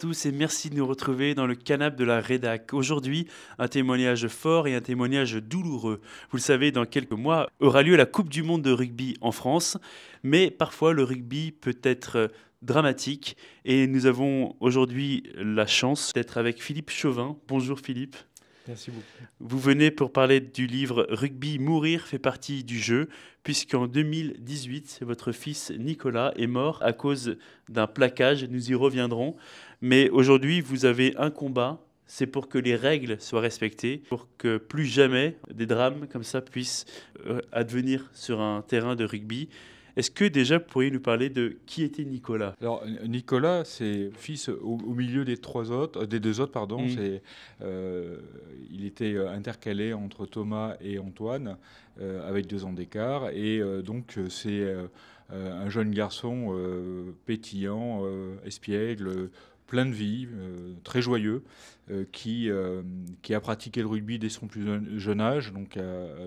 tous et merci de nous retrouver dans le canapé de la rédac. Aujourd'hui, un témoignage fort et un témoignage douloureux. Vous le savez, dans quelques mois aura lieu la Coupe du monde de rugby en France, mais parfois le rugby peut être euh, dramatique et nous avons aujourd'hui la chance d'être avec Philippe Chauvin. Bonjour Philippe. Merci beaucoup. Vous venez pour parler du livre Rugby Mourir fait partie du jeu, puisqu'en 2018, votre fils Nicolas est mort à cause d'un plaquage. Nous y reviendrons. Mais aujourd'hui, vous avez un combat c'est pour que les règles soient respectées, pour que plus jamais des drames comme ça puissent euh, advenir sur un terrain de rugby. Est-ce que déjà vous pourriez nous parler de qui était Nicolas Alors Nicolas, c'est fils au, milieu des trois autres, euh, des deux autres pardon. Mm. C'est, euh, il était euh, intercalé entre Thomas et Antoine, avec deux ans d'écart, et donc c'est un jeune garçon pétillant, espiègle, plein de vie, euh, très joyeux, euh, qui, euh, qui a pratiqué le rugby dès son plus jeune âge, donc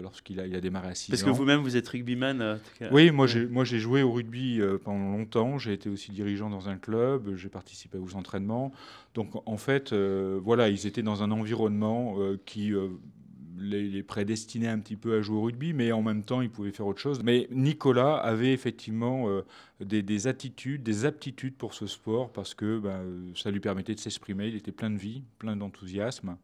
lorsqu'il a, il a démarré à 6 ans. Parce que vous-même, vous êtes rugbyman Oui, moi j'ai joué au rugby pendant longtemps, j'ai été aussi dirigeant dans un club, j'ai participé aux entraînements. Donc en fait, voilà, ils étaient dans un environnement qui il est prédestiné un petit peu à jouer au rugby, mais en même temps, il pouvait faire autre chose. Mais Nicolas avait effectivement euh, des, attitudes, des aptitudes pour ce sport, parce que ben, ça lui permettait de s'exprimer. Il était plein de vie, plein d'enthousiasme.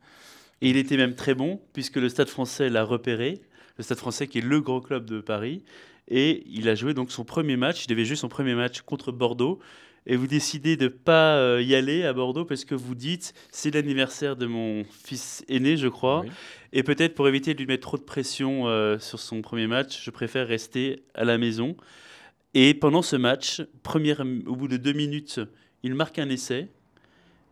Et il était même très bon, puisque le Stade français l'a repéré, le Stade français qui est le gros club de Paris. Et il a joué donc son premier match, il avait joué son premier match contre Bordeaux et vous décidez de ne pas euh, y aller à Bordeaux parce que vous dites c'est l'anniversaire de mon fils aîné, je crois. Et peut-être pour éviter de lui mettre trop de pression euh, sur son premier match, je préfère rester à la maison. Et pendant ce match, première, au bout de deux minutes, il marque un essai.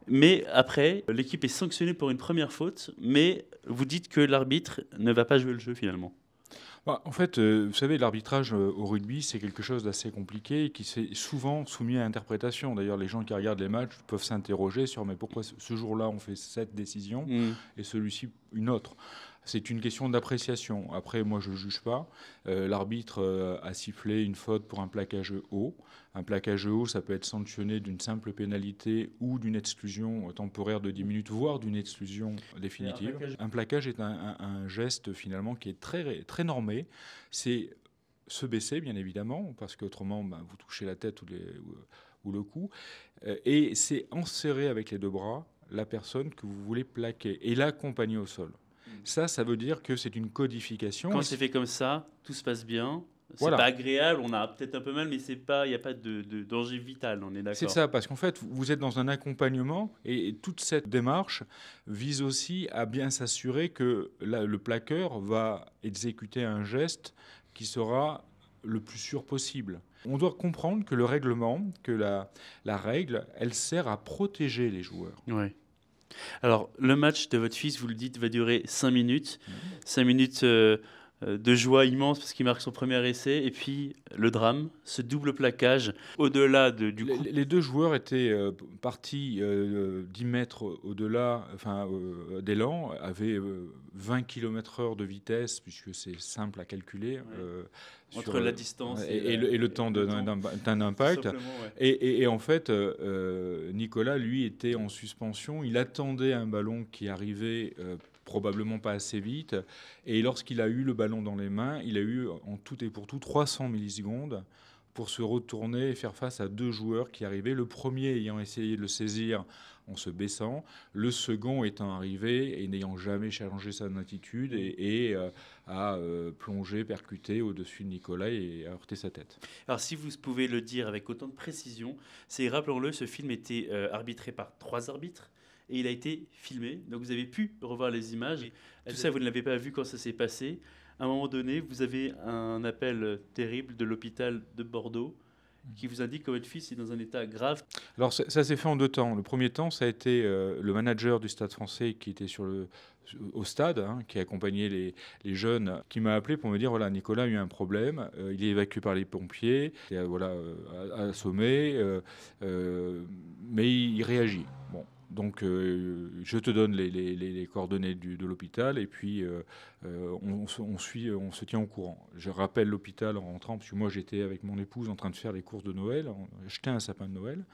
Mais après, l'équipe est sanctionnée pour une première faute, mais vous dites que l'arbitre ne va pas jouer le jeu finalement. Bah, en fait, euh, vous savez, l'arbitrage euh, au rugby, c'est quelque chose d'assez compliqué qui s'est souvent soumis à interprétation. D'ailleurs, les gens qui regardent les matchs peuvent s'interroger sur mais pourquoi ce jour-là on fait cette décision mm. et celui-ci une autre. C'est une question d'appréciation. Après, moi, je ne juge pas. Euh, l'arbitre a sifflé une faute pour un plaquage haut. Un plaquage haut, ça peut être sanctionné d'une simple pénalité ou d'une exclusion temporaire de 10 minutes, voire d'une exclusion définitive. Un plaquage... est un, geste finalement qui est très, très normé. C'est se baisser, bien évidemment, parce qu'autrement, ben, vous touchez la tête ou, le cou. Euh, et c'est enserrer avec les deux bras la personne que vous voulez plaquer et l'accompagner au sol. Hmm. Ça, ça veut dire que c'est une codification. Quand c'est fait comme ça, tout se passe bien, c'est pas agréable, on a peut-être un peu mal, mais c'est pas, il n'y a pas de, danger vital, on est d'accord. C'est ça, parce qu'en fait, vous êtes dans un accompagnement et, toute cette démarche vise aussi à bien s'assurer que le plaqueur va exécuter un geste qui sera le plus sûr possible. On doit comprendre que le règlement, que la, la règle, elle sert à protéger les joueurs. Ouais. Alors, le match de votre fils, vous le dites, va durer 5 minutes. 5 minutes. Euh, euh, de joie immense parce qu'il marque son premier essai. Et puis le drame, ce double plaquage au-delà de, du coup. Les, deux joueurs étaient euh, partis 10 euh, mètres au-delà, enfin d'élan, avaient 20 km/h de vitesse, puisque c'est simple à calculer. Entre la distance et, le, temps d'un impact. Et, en fait, Nicolas, lui, était en suspension. Il attendait un ballon qui arrivait probablement pas assez vite. Et lorsqu'il a eu le ballon dans les mains, il a eu en tout et pour tout 300 millisecondes pour se retourner et faire face à deux joueurs qui arrivaient, le premier ayant essayé de le saisir en se baissant, le second étant arrivé et n'ayant jamais changé sa attitude et, euh, a euh, plongé, percuté au-dessus de Nicolas et a heurté sa tête. Alors si vous pouvez le dire avec autant de précision, c'est, rappelons-le, ce film était euh, arbitré par trois arbitres, et il a été filmé. Donc vous avez pu revoir les images. Tout ça, vous ne l'avez pas vu quand ça s'est passé. À un moment donné, vous avez un appel terrible de l'hôpital de Bordeaux hmm. qui vous indique que votre fils est dans un état grave. Alors ça, s'est fait en deux temps. Le premier temps, ça a été euh, le manager du Stade français qui était sur le, au stade, hein, qui accompagnait les, jeunes, qui m'a appelé pour me dire, voilà, Nicolas a eu un problème, euh, il est évacué par les pompiers, et, euh, voilà, assommé, mais il, il réagit. Bon, donc, euh, je te donne les, coordonnées de l'hôpital et puis euh, euh, on, suit, on se tient au courant. Je rappelle l'hôpital en rentrant, parce que moi j'étais avec mon épouse en train de faire les courses de Noël, J'étais un sapin de Noël.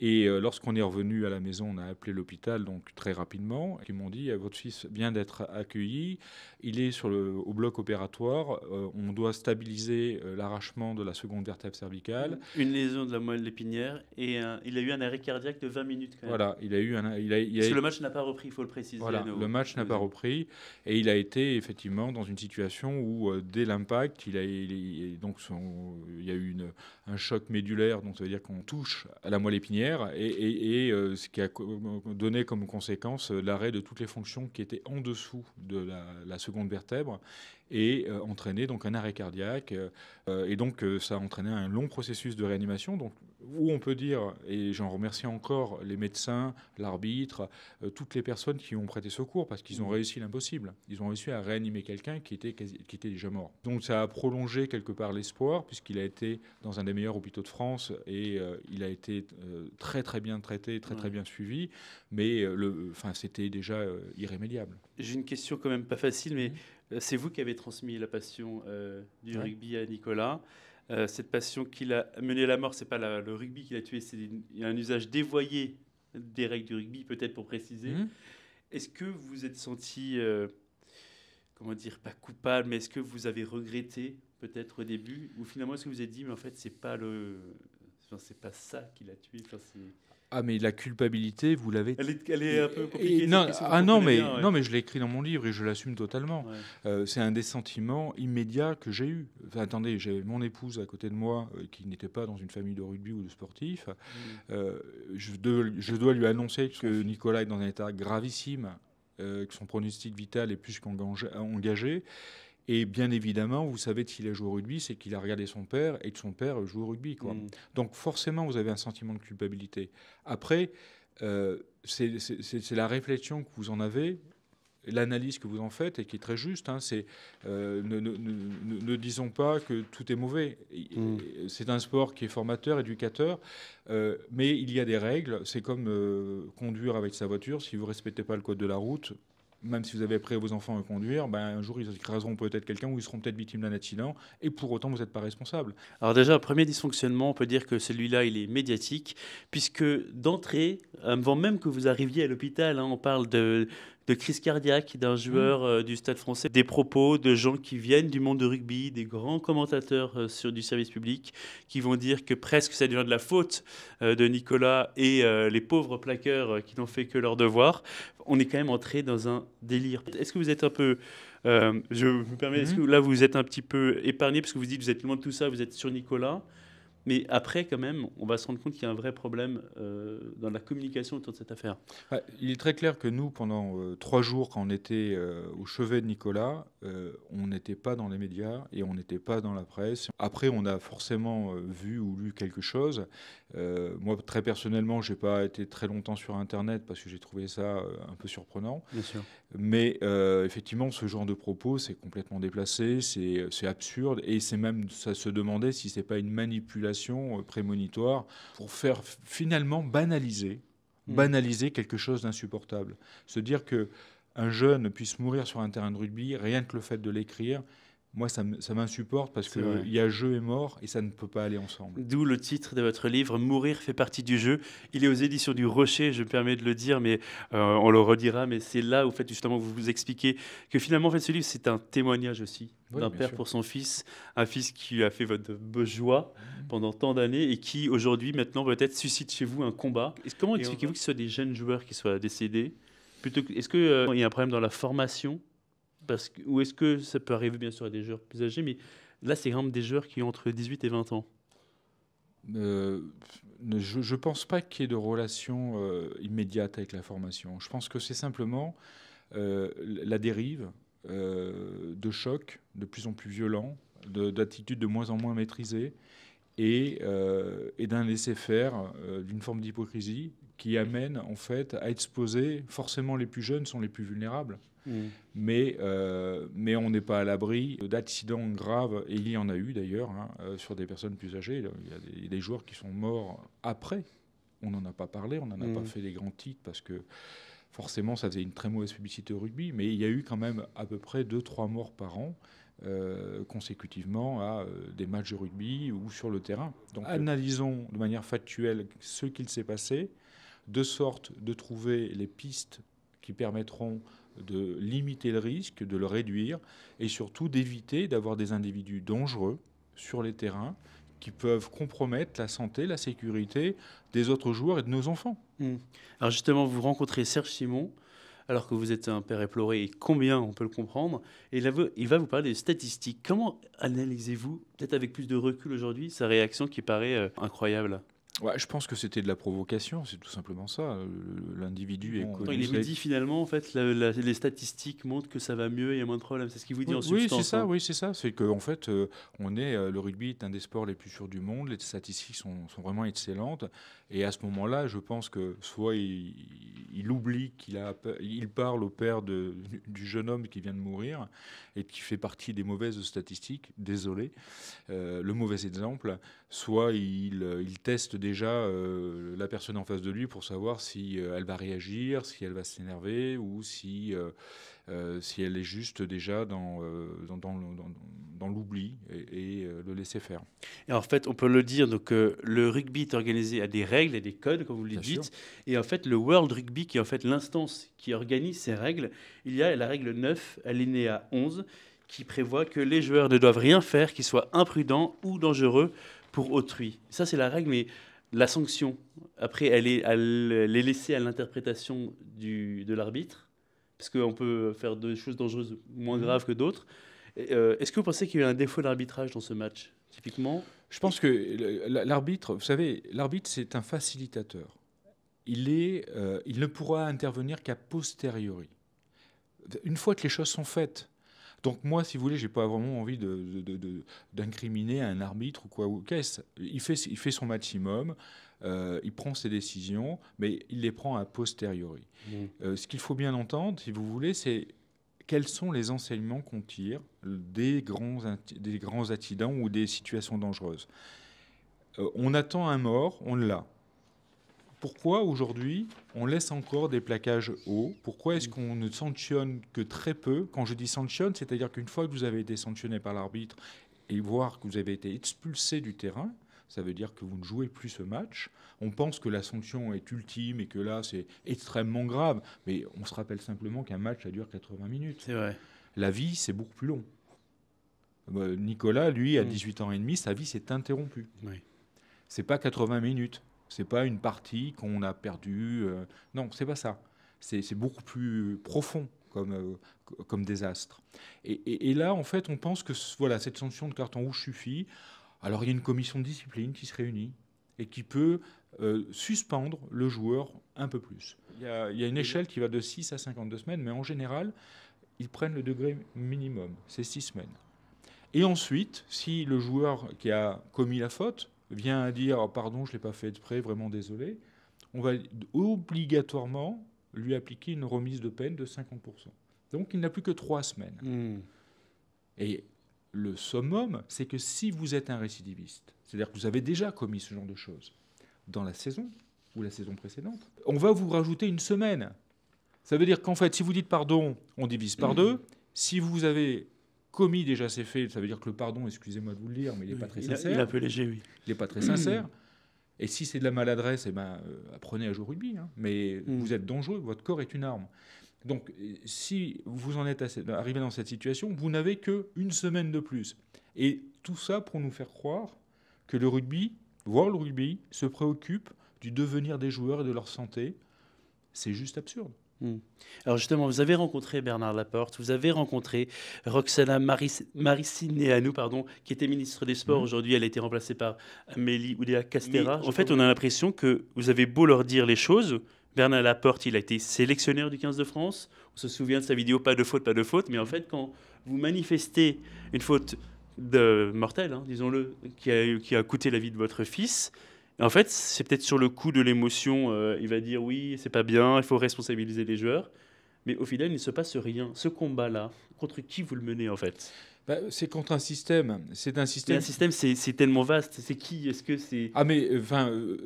Et euh, lorsqu'on est revenu à la maison, on a appelé l'hôpital donc très rapidement. Ils m'ont dit euh, votre fils vient d'être accueilli, il est sur le, au bloc opératoire. Euh, on doit stabiliser l'arrachement de la seconde vertèbre cervicale. Une lésion de la moelle épinière et il a eu un arrêt cardiaque de 20 minutes. Voilà, il a eu un. Il a, Parce que le match n'a pas repris, il faut le préciser. Voilà, le match n'a pas repris et il a été effectivement dans une situation où dès l'impact, il a donc son, il y a eu une un choc médulaire, donc ça veut dire qu'on touche à la moelle épinière, et, euh, ce qui a euh, donné comme conséquence euh, l'arrêt de toutes les fonctions qui étaient en dessous de la, seconde vertèbre, et entraîné donc un arrêt cardiaque, et donc ça a entraîné un long processus de réanimation. Donc où on peut dire, et j'en remercie encore les médecins, l'arbitre, euh, toutes les personnes qui ont prêté secours parce qu'ils ont mmh. réussi l'impossible. Ils ont réussi à réanimer quelqu'un qui était, déjà mort. Donc ça a prolongé quelque part l'espoir puisqu'il a été dans un des meilleurs hôpitaux de France et euh, il a été euh, très très bien traité, très très bien suivi, mais le, enfin c'était déjà irrémédiable. J'ai une question quand même pas facile, mais mmh. c'est vous qui avez transmis la passion du rugby à Nicolas. Euh, cette passion qui l'a mené à la mort, c'est pas le rugby qui l'a tué, c'est un usage dévoyé des règles du rugby, peut-être pour préciser. Mhm. Est-ce que vous êtes senti, euh, comment dire, pas coupable, mais est-ce que vous avez regretté peut-être au début, ou finalement est-ce que vous avez dit, mais en fait c'est pas le, c'est pas ça qui l'a tué. Enfin, ah mais la culpabilité, vous l'avez. Elle est, elle est, un peu compliquée. ah non mais non mais je l'ai écrit dans mon livre et je l'assume totalement. Euh, c'est un des sentiments immédiats que j'ai eu. Enfin, attendez, j'ai mon épouse à côté de moi euh, qui n'était pas dans une famille de rugby ou de sportifs. Mm. Euh, je, je, dois lui annoncer que Nicolas est dans un état gravissime, que son pronostic vital est plus qu'engagé. Et bien évidemment, vous savez s'il a joué au rugby, c'est qu'il a regardé son père et que son père joue au rugby. Mm. Donc forcément, vous avez un sentiment de culpabilité. Après, euh, c'est la réflexion que vous en avez l'analyse que vous en faites et qui est très juste. Hein, c'est euh, ne, disons pas que tout est mauvais. Mm. C'est un sport qui est formateur, éducateur, euh, mais il y a des règles. C'est comme conduire avec sa voiture. Si vous ne respectez pas le code de la route, même si vous avez appris à vos enfants à conduire, ben, un jour ils écraseront peut-être quelqu'un ou ils seront peut-être victimes d'un accident, et pour autant vous n'êtes pas responsable. Alors déjà, premier dysfonctionnement, on peut dire que celui-là, il est médiatique, puisque d'entrée, avant même que vous arriviez à l'hôpital, hein, on parle de, de crise cardiaque d'un mmh. joueur euh, du Stade français, des propos de gens qui viennent du monde de rugby, des grands commentateurs euh, sur du service public, qui vont dire que presque ça devient de la faute euh, de Nicolas et les pauvres plaqueurs qui n'ont fait que leur devoir. On est quand même entré dans un délire. Est-ce que vous êtes un peu... je me permets, mmh. là vous êtes un petit peu épargné parce que vous dites vous êtes loin de tout ça, vous êtes sur Nicolas. Mais après, quand même, on va se rendre compte qu'il y a un vrai problème euh, dans la communication autour de cette affaire. il est très clair que nous, pendant euh, trois jours, quand on était euh, au chevet de Nicolas, on n'était pas dans les médias et on n'était pas dans la presse. Après, on a forcément vu ou lu quelque chose. moi, très personnellement, je n'ai pas été très longtemps sur Internet parce que j'ai trouvé ça un peu surprenant. Bien sûr. Mais effectivement, ce genre de propos, c'est complètement déplacé, c'est absurde et c'est même, ça se demandait si ce n'est pas une manipulation euh, prémonitoire pour faire finalement banaliser, mm. banaliser quelque chose d'insupportable. Se dire que un jeune puisse mourir sur un terrain de rugby, rien que le fait de l'écrire, moi, ça m'insupporte parce qu'il y a jeu et mort et ça ne peut pas aller ensemble. D'où le titre de votre livre, Mourir fait partie du jeu. Il est aux éditions du Rocher, je me permets de le dire, mais euh, on le redira. Mais c'est là où, fait, justement, vous vous expliquez que finalement, fait, ce livre, c'est un témoignage aussi d'un père pour son fils, un fils qui a fait votre joie mmh. pendant tant d'années et qui, aujourd'hui, maintenant, peut-être suscite chez vous un combat. comment expliquez-vous que ce soit des jeunes joueurs qui soient décédés Est-ce qu'il euh, y a un problème dans la formation ou est-ce que ça peut arriver bien sûr à des joueurs plus âgés, mais là, c'est quand même des joueurs qui ont entre 18 et 20 ans euh, je ne pense pas qu'il y ait de relation euh, immédiate avec la formation. Je pense que c'est simplement euh, la dérive de chocs de plus en plus violents, d'attitudes de, moins en moins maîtrisées et, et d'un laisser-faire, d'une forme d'hypocrisie qui amène en fait à exposer forcément les plus jeunes sont les plus vulnérables. Mm. Mais, euh, mais on n'est pas à l'abri d'accidents graves, et il y en a eu d'ailleurs, hein, euh, sur des personnes plus âgées. Il y a des, joueurs qui sont morts après. On n'en a pas parlé, on n'en a mm. pas fait des grands titres parce que forcément, ça faisait une très mauvaise publicité au rugby, mais il y a eu quand même à peu près 2-3 morts par an. Euh, consécutivement à des matchs de rugby ou sur le terrain. Donc analysons de manière factuelle ce qu'il s'est passé, de sorte de trouver les pistes qui permettront de limiter le risque, de le réduire et surtout d'éviter d'avoir des individus dangereux sur les terrains qui peuvent compromettre la santé, la sécurité des autres joueurs et de nos enfants. Hmm. Alors justement, vous rencontrez Serge Simon, alors que vous êtes un père éploré, et combien on peut le comprendre, et il va vous parler des statistiques. Comment analysez-vous, peut-être avec plus de recul aujourd'hui, sa réaction qui paraît euh, incroyable je pense que c'était de la provocation, c'est tout simplement ça. Euh, l'individu est Il vous dit finalement, en fait, les statistiques montrent que ça va mieux, il y a moins de problèmes. C'est ce qu'il vous dit oui, en oui, c'est Ça, hein. Oui, c'est ça. C'est qu'en en fait, euh, on est, euh, le rugby est un des sports les plus sûrs du monde. Les statistiques sont, sont vraiment excellentes. Et à ce moment-là, je pense que soit il, oublie qu'il a, il parle au père de, du jeune homme qui vient de mourir et qui fait partie des mauvaises statistiques. Désolé, le mauvais exemple soit euh, il, teste déjà euh, la personne en face de lui pour savoir si euh, elle va réagir, si elle va s'énerver ou si, si elle est juste déjà dans, dans, l'oubli et, le laisser faire. Et en fait, on peut le dire, donc, le rugby est organisé à des règles, et des codes, comme vous le dites, et en fait, le World Rugby, qui est en fait l'instance qui organise ces règles, il y a la règle 9, alinéa 11, qui prévoit que les joueurs ne doivent rien faire qui soit imprudent ou dangereux pour autrui. Ça, c'est la règle, mais la sanction, après, elle est, elle, laissée à l'interprétation de l'arbitre, parce qu'on peut faire des choses dangereuses moins mmh. graves que d'autres. Euh, est-ce que vous pensez qu'il y a un défaut d'arbitrage dans ce match, typiquement Je pense que l'arbitre, vous savez, l'arbitre, c'est un facilitateur. Il, est, euh, il ne pourra intervenir qu'à posteriori. Une fois que les choses sont faites, donc moi, si vous voulez, j'ai pas vraiment envie d'incriminer un arbitre ou quoi ou Il fait, il fait son maximum. Euh, il prend ses décisions, mais il les prend a posteriori. Mmh. Euh, ce qu'il faut bien entendre, si vous voulez, c'est quels sont les enseignements qu'on tire des grands, des grands accidents ou des situations dangereuses. Euh, on attend un mort, on l'a. Pourquoi aujourd'hui on laisse encore des plaquages hauts Pourquoi est-ce mm. qu'on ne sanctionne que très peu Quand je dis sanctionne, c'est-à-dire qu'une fois que vous avez été sanctionné par l'arbitre et voir que vous avez été expulsé du terrain, ça veut dire que vous ne jouez plus ce match. On pense que la sanction est ultime et que là c'est extrêmement grave, mais on se rappelle simplement qu'un match ça dure 80 minutes. C'est vrai. La vie c'est beaucoup plus long. Bah, Nicolas, lui, à 18 mm. ans et demi, sa vie s'est interrompue. C'est pas 80 minutes, c'est pas une partie qu'on a perdue. Non, euh, non, c'est pas ça. C'est beaucoup plus profond comme, euh, comme désastre. Et, là, en fait, on pense que voilà, cette sanction de carton rouge suffit. Alors, il y a une commission de discipline qui se réunit et qui peut euh, suspendre le joueur un peu plus. Il y, a, il y, a, une échelle qui va de 6 à 52 semaines, mais en général, ils prennent le degré minimum, c'est 6 semaines. Et ensuite, si le joueur qui a commis la faute vient à dire oh, pardon, je ne l'ai pas fait de près, vraiment désolé, on va obligatoirement lui appliquer une remise de peine de 50%. Donc il n'a plus que trois semaines. Hmm. Et le summum, c'est que si vous êtes un récidiviste, c'est-à-dire que vous avez déjà commis ce genre de choses dans la saison ou la saison précédente, on va vous rajouter une semaine. Ça veut dire qu'en fait, si vous dites pardon, on divise par hmm. deux. Si vous avez commis déjà c'est fait. ça veut dire que le pardon, excusez-moi de vous le dire, mais il n'est pas très sincère. il est un peu léger, oui. Il n'est pas très sincère. Mmh. Et si c'est de la maladresse, eh ben, euh, apprenez à jouer au rugby. Hein. Mais mmh. vous êtes dangereux, votre corps est une arme. Donc, si vous en êtes assez, arrivé dans cette situation, vous n'avez qu'une semaine de plus. Et tout ça pour nous faire croire que le rugby, voire le rugby, se préoccupe du devenir des joueurs et de leur santé. C'est juste absurde. Hmm. Alors justement, vous avez rencontré Bernard Laporte, vous avez rencontré Roxana Maricine Maricineanu, pardon, qui était ministre des Sports. Hmm. Aujourd'hui, elle a été remplacée par Amélie Oudéa Castéra. en fait, on a l'impression que vous avez beau leur dire les choses. Bernard Laporte, il a été sélectionneur du 15 de France. On se souvient de sa vidéo Pas de faute, pas de faute. Mais en fait, quand vous manifestez une faute de mortelle, hein, disons-le, qui qui a coûté la vie de votre fils, en fait, c'est peut-être sur le coup de l'émotion, euh, il va dire oui, c'est pas bien, il faut responsabiliser les joueurs. Mais au final, il ne se passe rien. Ce combat-là, contre qui vous le menez en fait bah, c'est contre un système. C'est un système. c'est tellement vaste. C'est qui Est-ce que c'est Ah mais euh, enfin, euh,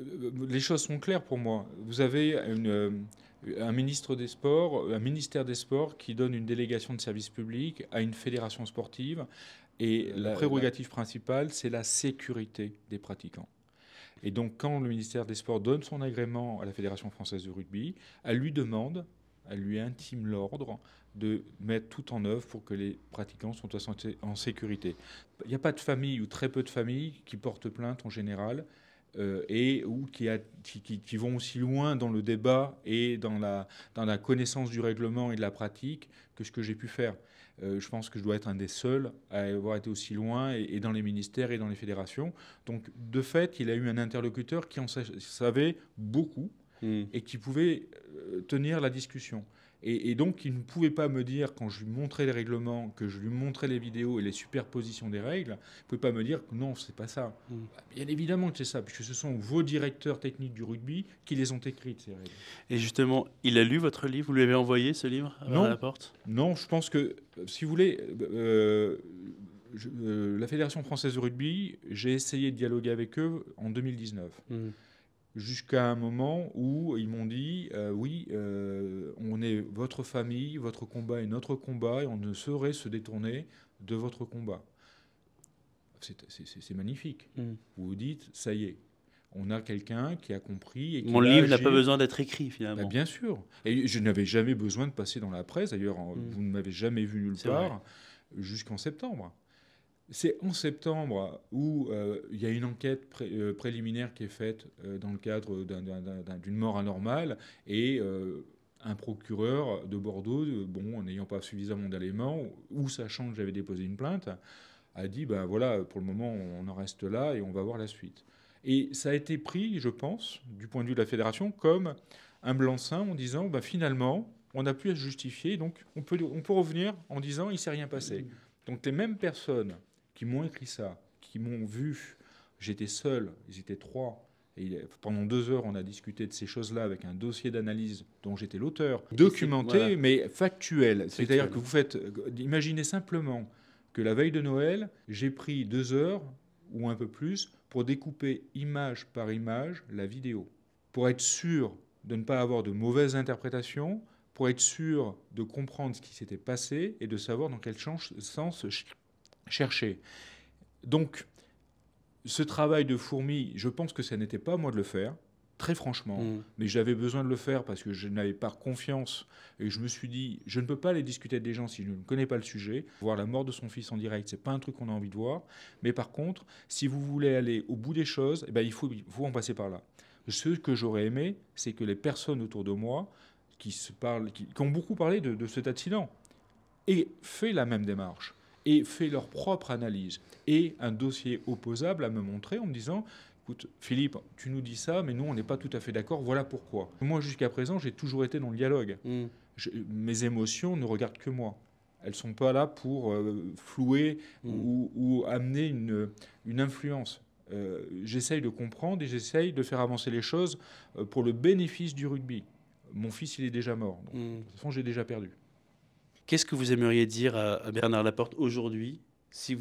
les choses sont claires pour moi. Vous avez un ministre des Sports, un ministère des Sports qui donne une délégation de service public à une fédération sportive, et la, prérogative principale, c'est la sécurité des pratiquants. Et donc, quand le ministère des Sports donne son agrément à la Fédération française de rugby, elle lui demande, elle lui intime l'ordre de mettre tout en œuvre pour que les pratiquants soient en sécurité. Il n'y a pas de famille ou très peu de familles qui portent plainte en général euh, et ou qui, vont aussi loin dans le débat et dans la, connaissance du règlement et de la pratique que ce que j'ai pu faire. Euh, je pense que je dois être un des seuls à avoir été aussi loin et, dans les ministères et dans les fédérations. Donc, de fait, il a eu un interlocuteur qui en savait beaucoup hmm. et qui pouvait euh, tenir la discussion. Et, donc, il ne pouvait pas me dire, quand je lui montrais les règlements, que je lui montrais les vidéos et les superpositions des règles, il ne pouvait pas me dire que non, c'est pas ça. Mm. Bien évidemment que c'est ça, puisque ce sont vos directeurs techniques du rugby qui les ont écrites, ces règles. Et justement, il a lu votre livre Vous lui avez envoyé ce livre euh, à la porte Non, je pense que, si vous voulez, euh, euh, la Fédération française de rugby, j'ai essayé de dialoguer avec eux en 2019. Mm. jusqu'à un moment où ils m'ont dit oui, votre famille, votre combat et notre combat, et on ne saurait se détourner de votre combat. C'est magnifique. Mm. Vous vous dites, ça y est, on a quelqu'un qui a compris. Mon livre n'a pas besoin d'être écrit finalement. Bah, bien sûr. Et je n'avais jamais besoin de passer dans la presse. D'ailleurs, mm. vous ne m'avez jamais vu nulle part jusqu'en septembre. C'est en septembre où euh, il y a une enquête euh, préliminaire qui est faite euh, dans le cadre d'une mort anormale et un procureur de Bordeaux, euh, bon, n'ayant pas suffisamment d'éléments, ou sachant que j'avais déposé une plainte, a dit, ben voilà, pour le moment, on en reste là et on va voir la suite. Et ça a été pris, je pense, du point de vue de la fédération, comme un blanc-seing en disant, ben finalement, on a pu se justifier, donc on peut, on peut revenir en disant, il s'est rien passé. Donc les mêmes personnes qui m'ont écrit ça, qui m'ont vu, j'étais seul, ils étaient trois, pendant deux heures, on a discuté de ces choses-là avec un dossier d'analyse dont j'étais l'auteur, documenté mais factuel. C'est-à-dire que vous faites, euh, imaginez simplement que la veille de Noël, j'ai pris deux heures ou un peu plus pour découper image par image la vidéo, pour être sûr de ne pas avoir de mauvaises interprétations, pour être sûr de comprendre ce qui s'était passé et de savoir dans quel sens chercher. Donc, ce travail de fourmi, je pense que ça n'était pas à moi de le faire, très franchement. Mm. Mais j'avais besoin de le faire parce que je n'avais pas confiance. Et je me suis dit, je ne peux pas aller discuter avec des gens si je ne connais pas le sujet. Voir la mort de son fils en direct, c'est pas un truc qu'on a envie de voir. Mais par contre, si vous voulez aller au bout des choses, eh ben, il faut, en passer par là. Ce que j'aurais aimé, c'est que les personnes autour de moi qui, se parlent, qui, ont beaucoup parlé de, de cet accident aient fait la même démarche et fait leur propre analyse et un dossier opposable à me montrer en me disant écoute Philippe, tu nous dis ça, mais nous on n'est pas tout à fait d'accord, voilà pourquoi. Moi jusqu'à présent j'ai toujours été dans le dialogue. Mm. mes émotions ne regardent que moi. Elles sont pas là pour euh, flouer mm. ou, amener une, influence. Euh, j'essaye de comprendre et j'essaye de faire avancer les choses euh, pour le bénéfice du rugby. Mon fils, il est déjà mort. Mm. De toute façon, j'ai déjà perdu. Qu'est-ce que vous aimeriez dire à, Bernard Laporte aujourd'hui euh,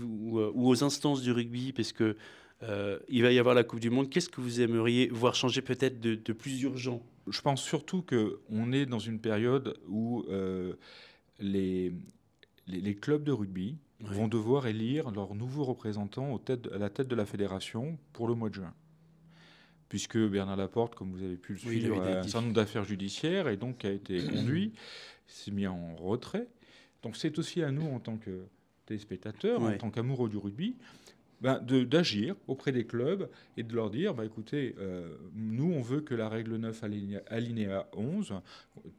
ou, aux instances du rugby Parce que euh, il va y avoir la Coupe du Monde. Qu'est-ce que vous aimeriez voir changer peut-être de, plus urgent Je pense surtout qu'on est dans une période où euh, les, clubs de rugby vont devoir élire leurs nouveaux représentants à la tête de la fédération pour le mois de juin. Puisque Bernard Laporte, comme vous avez pu le suivre, a un certain nombre d'affaires judiciaires et donc a été conduit, s'est mis en retrait. Donc c'est aussi à nous, en tant que téléspectateurs, en tant qu'amoureux du rugby, ben, d'agir auprès des clubs et de leur dire, ben, écoutez, euh, nous, on veut que la règle 9 alinéa 11,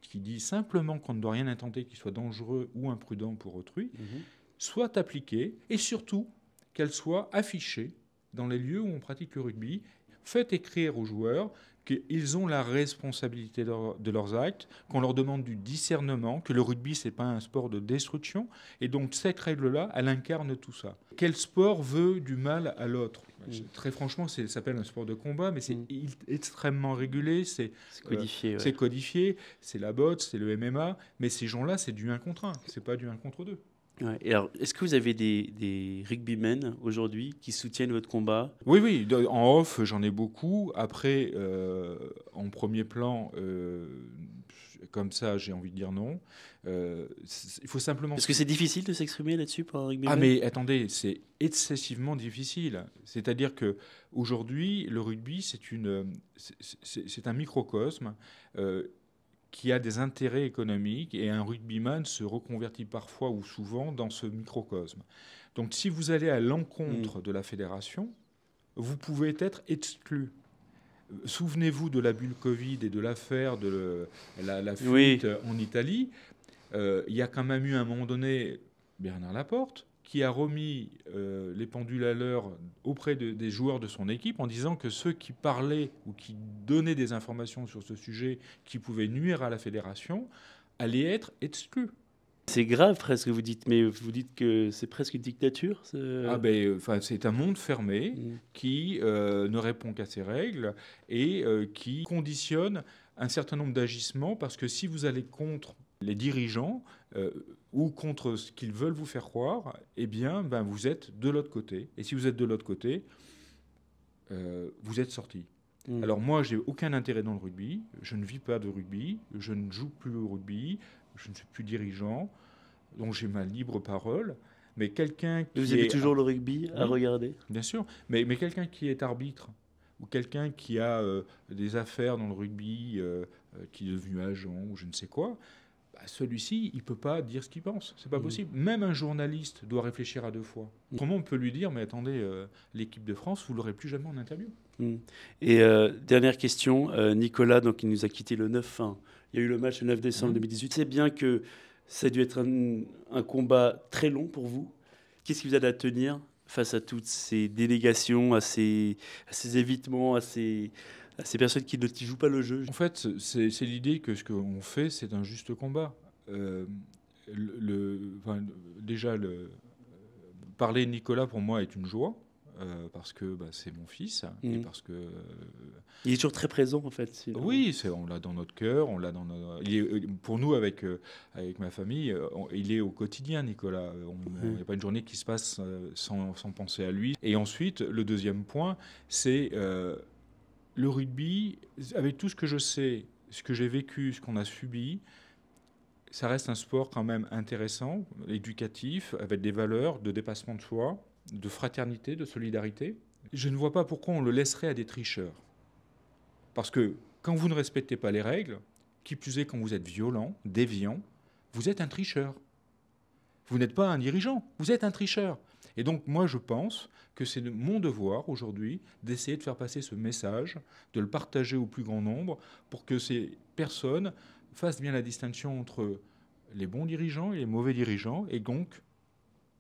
qui dit simplement qu'on ne doit rien intenter qui soit dangereux ou imprudent pour autrui, mhm. soit appliquée et surtout qu'elle soit affichée dans les lieux où on pratique le rugby faites écrire aux joueurs qu'ils ont la responsabilité de leurs actes, qu'on leur demande du discernement, que le rugby, c'est pas un sport de destruction. Et donc, cette règle-là, elle incarne tout ça. Quel sport veut du mal à l'autre Très franchement, ça s'appelle un sport de combat, mais c'est extrêmement régulé, euh, c'est codifié. C'est la botte, c'est le MMA, mais ces gens-là, c'est du 1 contre 1, n'est pas du 1 contre 2 alors, est-ce que vous avez des, rugbymen aujourd'hui qui soutiennent votre combat Oui, oui, en off, j'en ai beaucoup. Après, euh, en premier plan, euh, comme ça, j'ai envie de dire non. Euh, il faut simplement. Est-ce que c'est difficile de s'exprimer là-dessus pour un rugbyman Ah, mais attendez, c'est excessivement difficile. C'est-à-dire que aujourd'hui, le rugby, c'est une, c'est un microcosme. Euh, qui a des intérêts économiques et un rugbyman se reconvertit parfois ou souvent dans ce microcosme. Donc si vous allez à l'encontre mm. de la fédération, vous pouvez être exclu. Souvenez-vous de la bulle Covid et de l'affaire de la, la fuite en Italie. Euh, il y a quand même eu à un moment donné Bernard Laporte qui a remis euh, les pendules à l'heure auprès des joueurs de son équipe en disant que ceux qui parlaient ou qui donnaient des informations sur ce sujet qui pouvaient nuire à la fédération allaient être exclus. C'est grave presque, vous dites, mais vous dites que c'est presque une dictature ah ben, C'est un monde fermé mmh. qui euh, ne répond qu'à ses règles et euh, qui conditionne un certain nombre d'agissements parce que si vous allez contre les dirigeants euh, ou contre ce qu'ils veulent vous faire croire, eh bien, ben, vous êtes de l'autre côté. Et si vous êtes de l'autre côté, euh, vous êtes sorti. Mm. Alors moi, j'ai aucun intérêt dans le rugby. Je ne vis pas de rugby. Je ne joue plus au rugby. Je ne suis plus dirigeant. Donc j'ai ma libre parole. Mais quelqu'un qui vous avez est... toujours le rugby à regarder. Bien sûr. Mais, mais quelqu'un qui est arbitre ou quelqu'un qui a euh, des affaires dans le rugby, qui est devenu agent ou je ne sais quoi, bah, celui-ci, il ne peut pas dire ce qu'il pense. C'est pas mm. possible. Même un journaliste doit réfléchir à deux fois. Mm. Comment on peut lui dire, mais attendez, euh, l'équipe de France, vous l'aurez plus jamais en interview. Mm. Et euh, dernière question, euh, Nicolas, donc il nous a quitté le 9. Il y a eu le match le 9 décembre 2018. C'est bien que ça a dû être un, combat très long pour vous. Qu'est-ce qui vous avez à tenir face à toutes ces délégations, à ces, à ces évitements, à ces bah, c'est ces personnes qui ne joue jouent pas le jeu. En fait, c'est l'idée que ce qu'on fait, c'est un juste combat. Euh, le, déjà, le, parler Nicolas pour moi est une joie. Euh, parce que bah, c'est mon fils et mm. parce que euh, il est toujours très présent en fait. Oui, c'est on l'a dans notre cœur, on l'a dans pour nous avec avec ma famille, il est au quotidien Nicolas. Mm. Il n'y a pas une journée qui se passe sans, sans, penser à lui. Et ensuite, le deuxième point, c'est le rugby, avec tout ce que je sais, ce que j'ai vécu, ce qu'on a subi, ça reste un sport quand même intéressant, éducatif, avec des valeurs de dépassement de soi, de fraternité, de solidarité. Je ne vois pas pourquoi on le laisserait à des tricheurs. Parce que quand vous ne respectez pas les règles, qui plus est quand vous êtes violent, déviant, vous êtes un tricheur. Vous n'êtes pas un dirigeant, vous êtes un tricheur. Et donc moi je pense que c'est mon devoir aujourd'hui d'essayer de faire passer ce message, de le partager au plus grand nombre pour que ces personnes fassent bien la distinction entre les bons dirigeants et les mauvais dirigeants et donc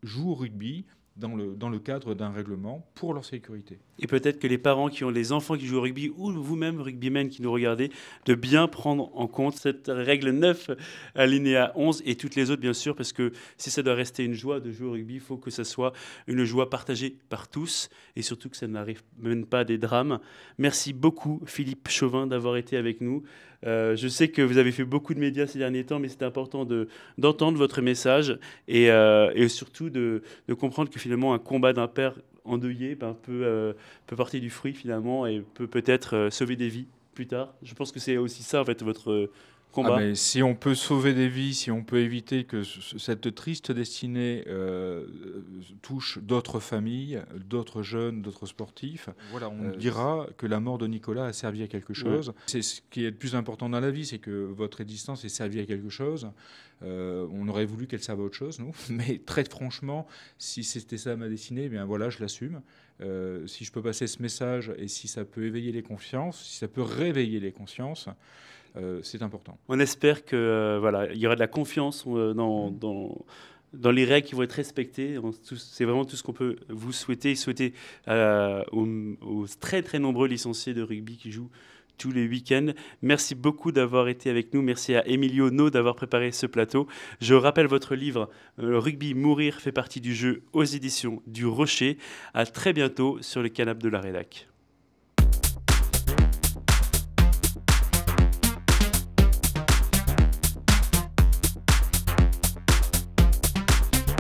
jouent au rugby dans le, dans le cadre d'un règlement pour leur sécurité. Et peut-être que les parents qui ont les enfants qui jouent au rugby ou vous-même, rugbymen qui nous regardez, de bien prendre en compte cette règle 9, alinéa 11 et toutes les autres, bien sûr, parce que si ça doit rester une joie de jouer au rugby, il faut que ça soit une joie partagée par tous et surtout que ça n'arrive même pas à des drames. Merci beaucoup, Philippe Chauvin, d'avoir été avec nous. Euh, je sais que vous avez fait beaucoup de médias ces derniers temps, mais c'est important d'entendre votre message et, euh, et surtout de, de, comprendre que finalement un combat d'un père endeuillé ben, peut, euh, peut porter du fruit finalement et peut peut-être sauver des vies plus tard. Je pense que c'est aussi ça en fait votre ah ben, si on peut sauver des vies, si on peut éviter que cette triste destinée euh, touche d'autres familles, d'autres jeunes, d'autres sportifs, on euh, dira que la mort de Nicolas a servi à quelque chose. C'est ce qui est le plus important dans la vie, c'est que votre existence ait servi à quelque chose. Euh, on aurait voulu qu'elle serve à autre chose, nous. Mais très franchement, si c'était ça ma destinée, eh bien voilà, je l'assume. si je peux passer ce message et si ça peut éveiller les consciences, si ça peut réveiller les consciences, euh, c'est important. On espère que euh, voilà, il y aura de la confiance euh, mm. dans, dans les règles qui vont être respectées. C'est vraiment tout ce qu'on peut vous souhaiter. Souhaiter aux, très très nombreux licenciés de rugby qui jouent tous les week-ends. Merci beaucoup d'avoir été avec nous. Merci à Emilio No d'avoir préparé ce plateau. Je rappelle votre livre Le Rugby Mourir fait partie du jeu aux éditions du Rocher. À très bientôt sur le canapé de la rédac.